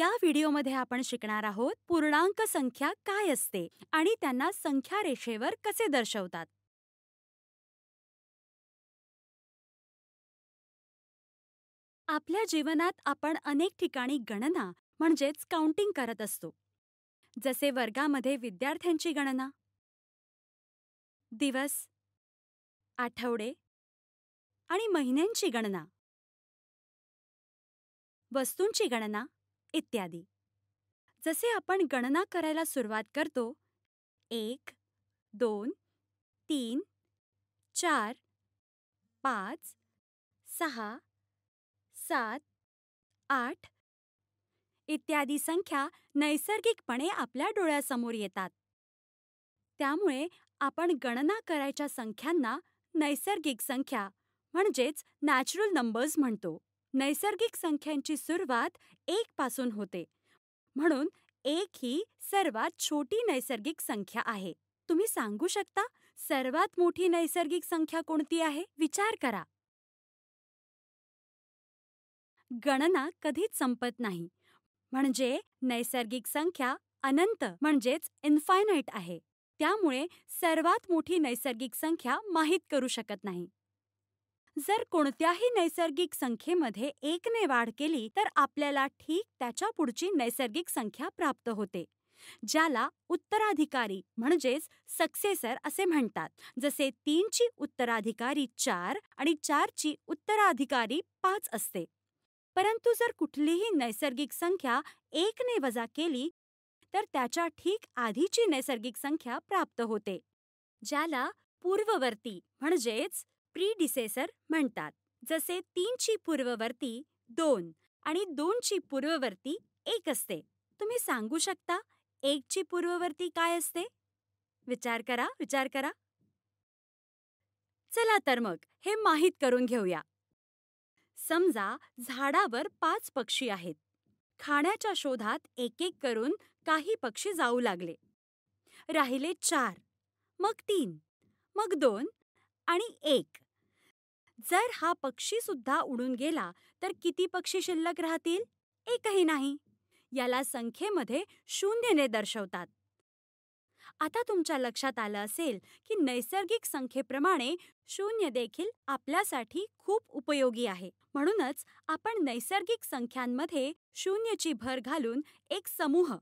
या व्हिडिओमध्ये आपण शिकणार आहोत पूर्णांक संख्या काय असते आणि त्यांना संख्या रेषेवर कसे दर्शवतात आपल्या जीवनात आपण अनेक ठिकाणी गणना म्हणजेच काउंटिंग करत असतो जसे वर्गामध्ये विद्यार्थ्यांची गणना दिवस आठवडे आणि महिन्यांची गणना वस्तूंची गणना इत्यादी जसे आपण गणना करायला सुरुवात करतो एक दोन तीन चार पाच सहा सात आठ इत्यादी संख्या नैसर्गिकपणे आपल्या डोळ्यासमोर येतात त्यामुळे आपण गणना करायच्या संख्यांना नैसर्गिक संख्या म्हणजेच नॅचरल नंबर्स म्हणतो नैसर्गिक संख्यांची सुरुवात एक पासून होते म्हणून एक ही सर्वात छोटी नैसर्गिक संख्या आहे तुम्ही सांगू शकता सर्वात मोठी नैसर्गिक संख्या कोणती आहे विचार करा गणना कधीच संपत नाही म्हणजे नैसर्गिक संख्या अनंत म्हणजेच इन्फायनाईट आहे त्यामुळे सर्वात मोठी नैसर्गिक संख्या माहीत करू शकत नाही जर कोणत्याही नैसर्गिक संख्येमध्ये एकने वाढ केली तर आपल्याला ठीक त्याच्या पुढची नैसर्गिक संख्या प्राप्त होते ज्याला उत्तराधिकारी म्हणजेच सक्सेसर असे म्हणतात जसे तीनची उत्तराधिकारी चार आणि चारची उत्तराधिकारी पाच असते परंतु जर कुठलीही नैसर्गिक संख्या एकने वजा केली तर त्याच्या ठीक आधीची नैसर्गिक संख्या प्राप्त होते ज्याला पूर्ववर्ती म्हणजेच प्रीडिसेसर म्हणतात जसे तीनची पूर्ववर्ती दोन आणि दोनची पूर्ववर्ती एक असते तुम्ही सांगू शकता एकची पूर्ववर्ती काय असते विचार करा विचार करा चला तर मग हे माहीत करून घेऊया समजा झाडावर पाच पक्षी आहेत खाण्याच्या शोधात एक एक करून काही पक्षी जाऊ लागले राहिले चार मग तीन मग दोन आणि एक जर हा पक्षी सुद्धा उडून गेला तर किती पक्षी शिल्लक राहतील एकही नाही याला संख्येमध्ये शून्यने दर्शवतात आता तुमच्या लक्षात आलं असेल की नैसर्गिक संख्येप्रमाणे शून्य देखील आपल्यासाठी खूप उपयोगी आहे म्हणूनच आपण नैसर्गिक संख्यांमध्ये शून्यची भर घालून एक समूह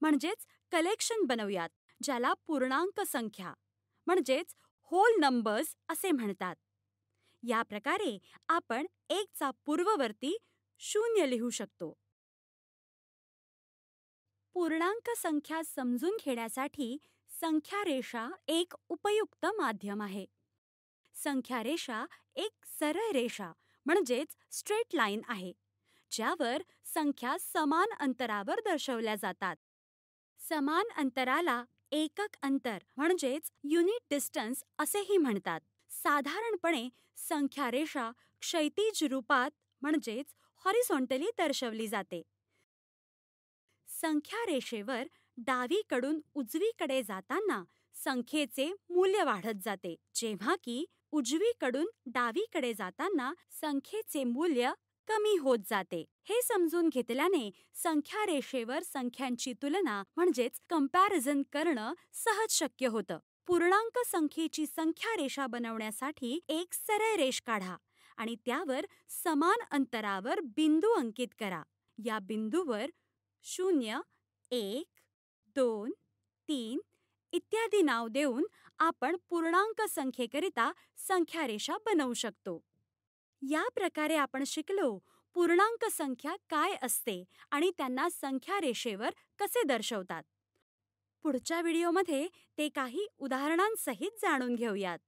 म्हणजेच कलेक्शन बनवूयात ज्याला पूर्णांक संख्या म्हणजेच होल नंबर्स असे म्हणतात या प्रकारे आपण एकचा पूर्ववर्ती शून्य लिहू शकतो पूर्णांक संख्या समजून घेण्यासाठी संख्या रेषा एक उपयुक्त माध्यम आहे संख्या रेषा एक सरळ रेषा म्हणजेच स्ट्रेट लाईन आहे ज्यावर संख्या समान अंतरावर दर्शवल्या जातात समान अंतराला एकक अंतर म्हणजेच युनिट डिस्टन्स असेही म्हणतात साधारणपणे संख्या रेषा क्षैतिज रूपात म्हणजेच हॉरिसॉन्टली दर्शवली जाते संख्या रेषेवर डावीकडून उजवीकडे जाताना संख्येचे मूल्य वाढत जाते जेव्हा की उजवीकडून डावीकडे जाताना संख्येचे मूल्य कमी होत जाते हे समजून घेतल्याने संख्या रेषेवर संख्यांची तुलना म्हणजेच कंपॅरिझन करणं सहज शक्य होतं पूर्णांक संख्येची संख्या रेषा बनवण्यासाठी एक सरळ रेष काढा आणि त्यावर समान अंतरावर बिंदू अंकित करा या बिंदूवर शून्य एक दोन तीन इत्यादी नाव देऊन आपण पूर्णांक संख्येकरिता संख्यारेषा बनवू शकतो या प्रकारे आपण शिकलो पूर्णांक संख्या काय असते आणि त्यांना संख्या रेषेवर कसे दर्शवतात पुढच्या व्हिडिओमध्ये ते काही उदाहरणांसहित जाणून घेऊयात